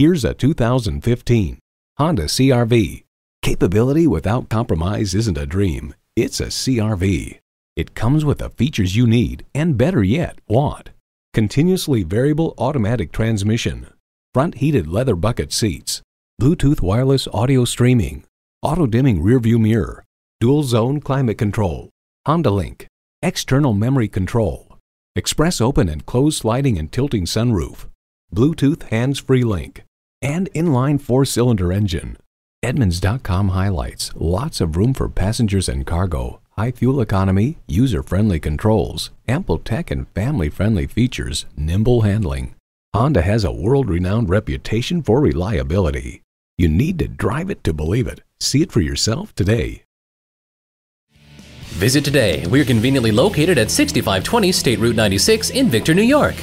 Here's a 2015 Honda CRV. Capability without compromise isn't a dream, it's a CRV. It comes with the features you need and better yet, want. Continuously variable automatic transmission, front heated leather bucket seats, Bluetooth wireless audio streaming, auto dimming rearview mirror, dual zone climate control, Honda Link, external memory control, express open and close sliding and tilting sunroof, Bluetooth hands-free link, and inline four-cylinder engine. Edmunds.com highlights lots of room for passengers and cargo, high fuel economy, user-friendly controls, ample tech and family-friendly features, nimble handling. Honda has a world-renowned reputation for reliability. You need to drive it to believe it. See it for yourself today. Visit today. We're conveniently located at 6520 State Route 96 in Victor, New York.